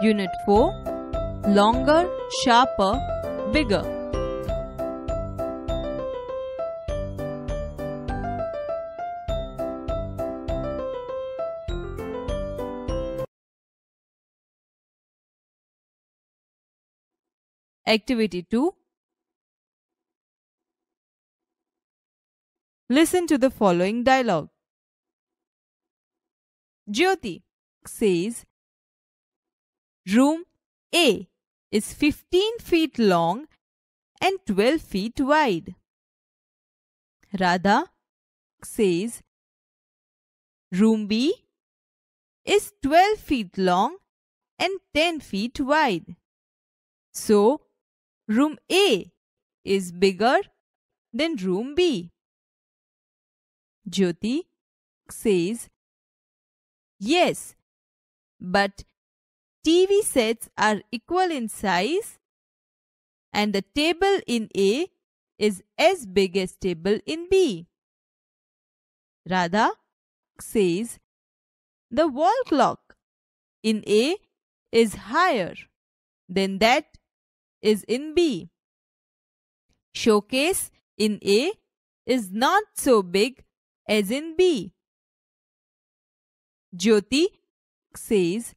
Unit 4 Longer, Sharper, Bigger. Activity 2 Listen to the following dialogue. Jyoti says Room A is 15 feet long and 12 feet wide. Radha says Room B is 12 feet long and 10 feet wide. So, room A is bigger than room B. Jyoti says, Yes, but TV sets are equal in size and the table in A is as big as table in B. Radha says the wall clock in A is higher than that is in B. Showcase in A is not so big as in B. Jyoti says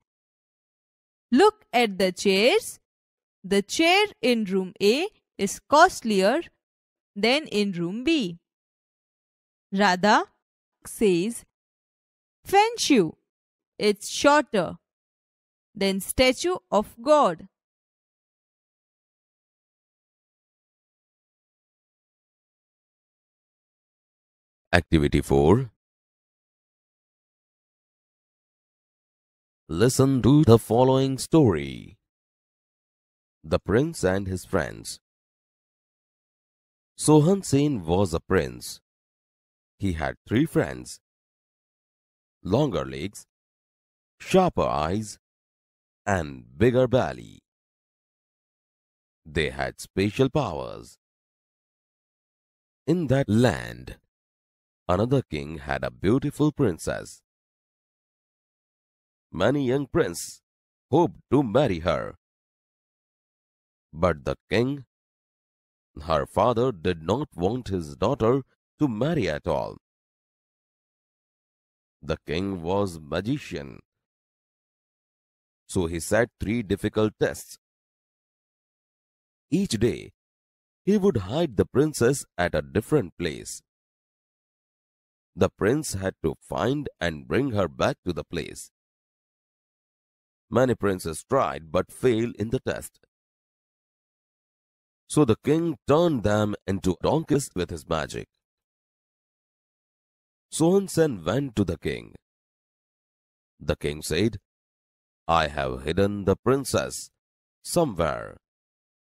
Look at the chairs. The chair in room A is costlier than in room B. Radha says, "Fenchu, it's shorter than statue of God. Activity 4 Listen to the following story. The Prince and His Friends Sohan Sen was a prince. He had three friends. Longer legs, sharper eyes, and bigger belly. They had special powers. In that land, another king had a beautiful princess many young princes hoped to marry her. But the king, her father, did not want his daughter to marry at all. The king was magician, so he set three difficult tests. Each day, he would hide the princess at a different place. The prince had to find and bring her back to the place. Many princes tried but failed in the test. So the king turned them into donkeys with his magic. Sohan Sen went to the king. The king said, I have hidden the princess somewhere.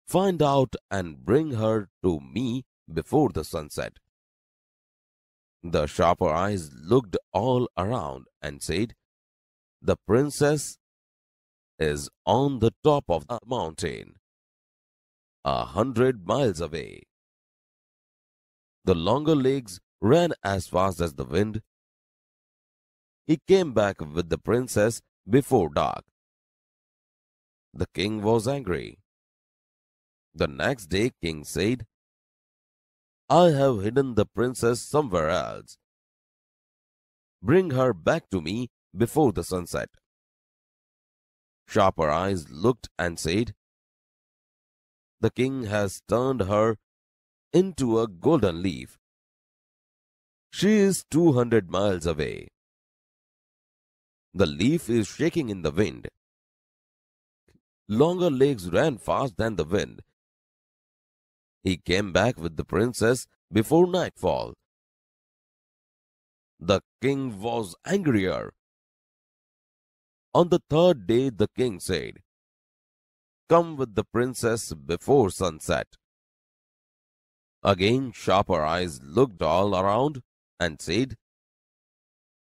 Find out and bring her to me before the sunset. The sharper eyes looked all around and said, The princess is on the top of the mountain, a hundred miles away. The longer legs ran as fast as the wind. He came back with the princess before dark. The king was angry. The next day king said, I have hidden the princess somewhere else. Bring her back to me before the sunset. Sharper Eyes looked and said, The king has turned her into a golden leaf. She is 200 miles away. The leaf is shaking in the wind. Longer legs ran fast than the wind. He came back with the princess before nightfall. The king was angrier on the third day the king said, Come with the princess before sunset. Again Sharper Eyes looked all around and said,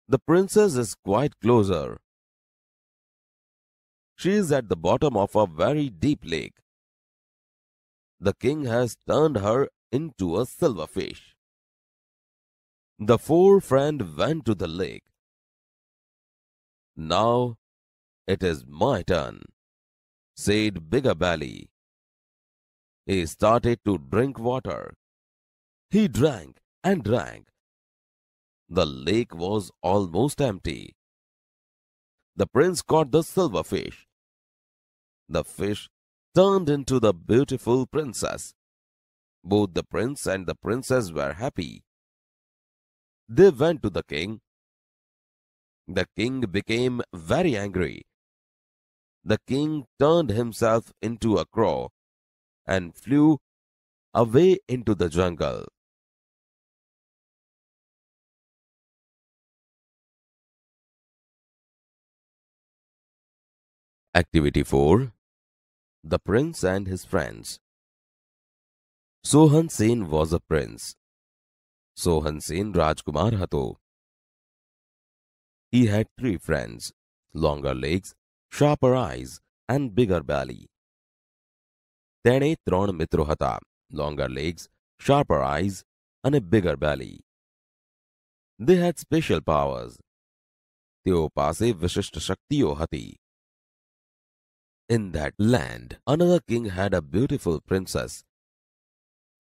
The princess is quite closer. She is at the bottom of a very deep lake. The king has turned her into a silver fish. The four friends went to the lake. Now it is my turn, said Belly. He started to drink water. He drank and drank. The lake was almost empty. The prince caught the silver fish. The fish turned into the beautiful princess. Both the prince and the princess were happy. They went to the king. The king became very angry the king turned himself into a crow and flew away into the jungle. Activity 4 The Prince and His Friends Sohan Sen was a prince. Sohan Sen Rajkumar Hato. He had three friends, Longer Legs, sharper eyes, and bigger belly. તેણે ત્રણ મિત્રો હતા longer legs, sharper eyes, and a bigger belly. They had special powers. તેઓ પાસે વિશિષ્ટ શક્તિઓ હતી. In that land, another king had a beautiful princess.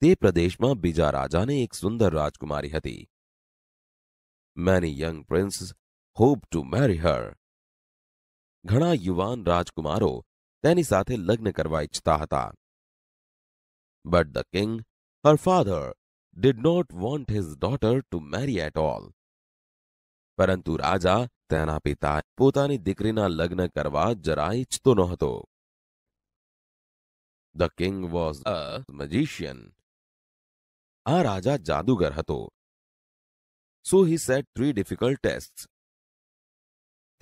તે પ્રદેશમાં બીજા રાજાને એક સુંદર રાજકુમારી હતી. Many young princes hoped to marry her. ઘણા યુવાન રાજકુમારો તેની સાથે લગ્ન કરવા ઈચ્છતા હતા but the king her father did not want his daughter to marry at all પરંતુ રાજા તેના પિતા પોતાની દીકરીના લગ્ન કરવા જરા ઈચ્છતો નહોતો the king was a magician આ રાજા જાદુગર હતો so he set three difficult test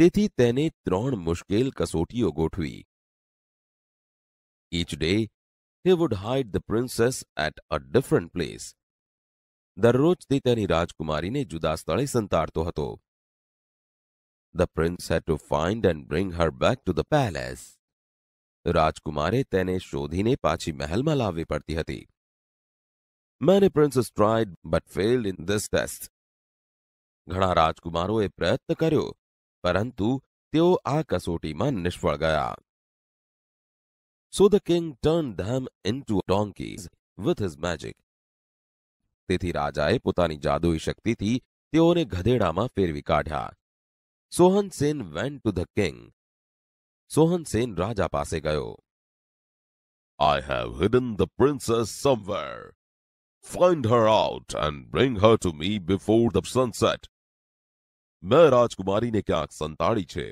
देती तने 3 मुश्किल कसौटियों गोठवी each day he would hide the princess at a different place द रूज दी तनी राजकुमारी ने जुदा स्थળે સંતાડતો હતો the prince said to find and bring her back to the palace તો રાજકુમારે તને શોધીને પાછી મહેલમાં લાવવી પડતી હતી many princes tried but failed in this test ઘણા રાજકુમારોએ પ્રયત્ન કર્યો પરંતુ તેઓ આ કસોટીમાં નિષ્ફળ ગયા so the king turn them into donkeys with his magic તેથી રાજાએ પોતાની જાદુઈ શક્તિથી તેઓને ગધેડામાં ફેરવી કાઢ્યા Sohan Sen went to the king Sohan Sen રાજા પાસે ગયો I have hidden the princess somewhere find her out and bring her to me before the sunset મેં રાજકુમારીને ક્યાંક સંતાડી છે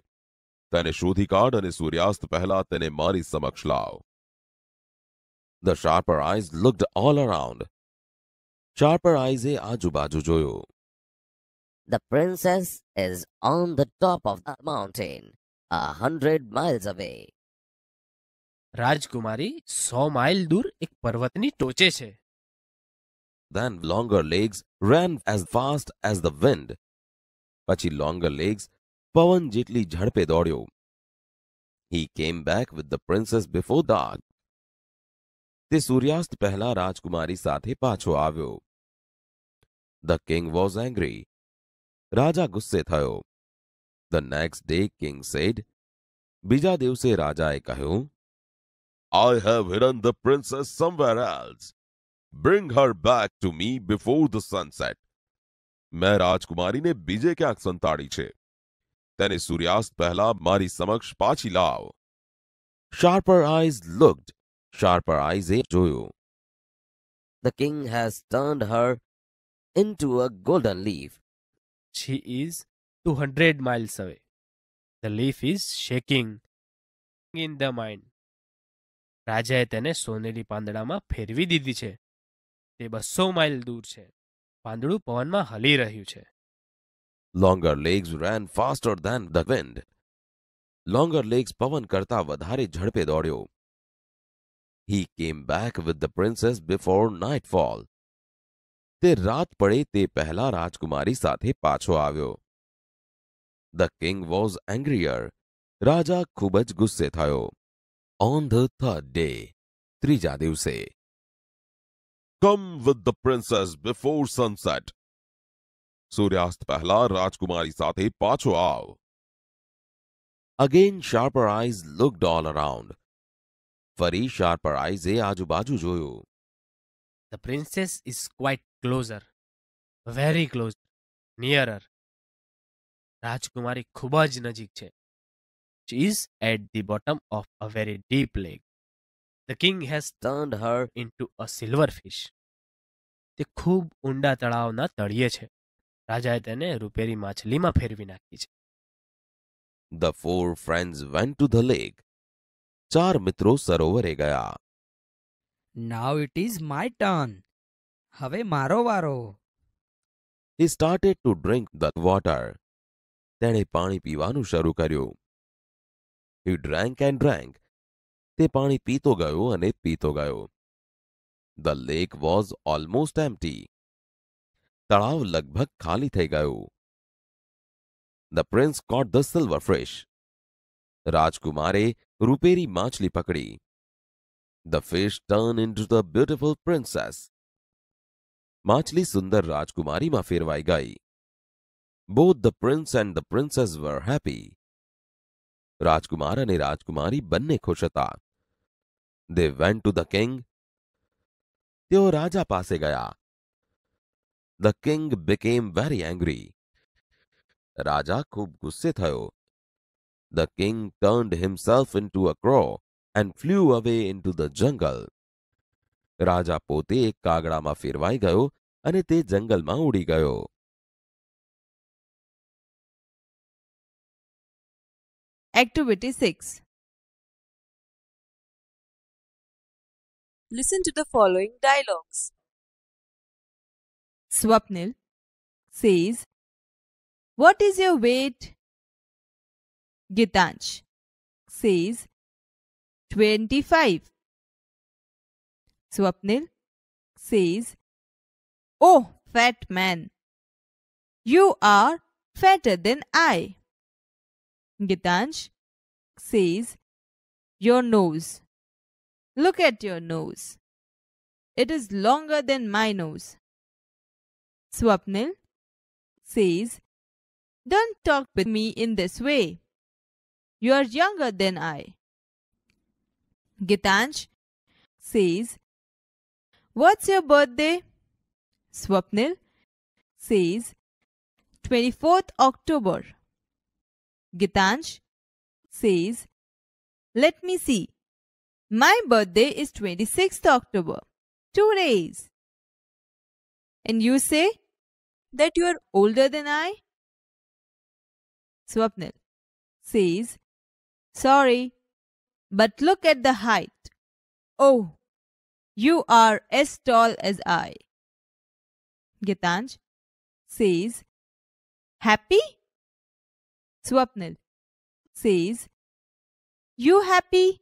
તેને શોધી કાઢ અને સૂર્યાસ્ત પહેલા તેને મારી સમક્ષ લાવ the sharper eyes looked all around sharper આઈઝે આજુબાજુ જોયું the princess is on the top of the mountain a hundred miles away રાજકુમારી સો માઇલ દૂર એક પર્વતની ટોચે છે Then longer legs ran as fast as the wind પછી longer legs, Pawan જેટલી ઝડપે દોડ્યો. He came back with the princess before dark. તે સૂર્યાસ્ત પહેલા રાજકુમારી સાથે પાછો આવ્યો. The king was angry. રાજા ગુસ્સે થયો. The next day king said, બીજા દિવસે રાજાએ કહ્યું, I have hidden the princess somewhere else. Bring her back to me before the sunset. મેં રાજકુમારીને બીજે ક્યાંક સંતાડી છે તેને સૂર્યાસ્ત પહેલા મારી સમક્ષ પાછી લાવ શાર્પર આઈઝ લુકડ શાર્પર આઈઝે જોયું the king has turned her into a golden leaf. She is 200 miles away. The leaf is shaking in the mind. રાજાએ તેને સોનેરી પાંદડામાં ફેરવી દીધી છે તે બસો માઇલ દૂર છે પાંદડું પવનમાં હલી રહ્યું છે longer legs ran faster than the wind longer legs પવન કરતા વધારે ઝડપે દોડ્યો he came back with the princess before nightfall તે રાત પડે તે પહેલા રાજકુમારી સાથે પાછો આવ્યો ધ કિંગ વોઝ એંગ્રીયર રાજા ખૂબ જ ગુસ્સે થયો ઓન ધ થર્ડ ડે ત્રીજા દિવસે come with the princess before sunset सूर्यास्त पहला राजकुमारी साथ ही पाछो आओ again sharper eyes looked all around फरी शार्पर आईज ए आजू बाजू जो the princess is quite closer very close nearer राजकुमारी खूब नजीक है she at the bottom of a very deep lake the king has turned her into a silver fish તે ખૂબ ઊંડા તળાવના તળિયે છે રાજાએ તેને રૂપેરી માછલીમાં ફેરવી નાખી છે the four friends went to the lake ચાર મિત્રો સરોવરે ગયા now it is my turn હવે મારો વારો he started to drink the water તેણે પાણી પીવાનું શરૂ કર્યું હી ડ્રેન્ક એન્ડ ડ્રેન્ક તે પાણી પીતો ગયો અને પીતો ગયો the lake was almost empty તળાવ લગભગ ખાલી થઈ ગયું the prince caught the silver fish રાજકુમારે રૂપેરી માછલી પકડી the fish turn into the beautiful princess માછલી સુંદર રાજકુમારીમાં ફેરવાઈ ગઈ both the prince and the princess were happy રાજકુમાર અને રાજકુમારી બંને ખુશ હતા they went to the king राजा पासे गया the king became very angry राजा खूब गुस्से थयो the king turn himself into a crow and flew away into the jungle राजा पोते एक कागड़ा में फेरवाई गयो जंगल તે જંગલમાં ઉડી ગયો Listen to the following dialogues. Swapnil says, What is your weight? Gitanch says, 25. Swapnil says, Oh, fat man, you are fatter than I. Gitanch says, Your nose. Look at your nose. It is longer than my nose. Swapnil says, Don't talk with me in this way. You are younger than I. Gitansh says, What's your birthday? Swapnil says, 24th October. Gitansh says, Let me see. My birthday is 26th October. Two days. And you say that you are older than I? Swapnil says, Sorry, but look at the height. Oh, you are as tall as I. Gitanj says, Happy? Swapnil says, You happy?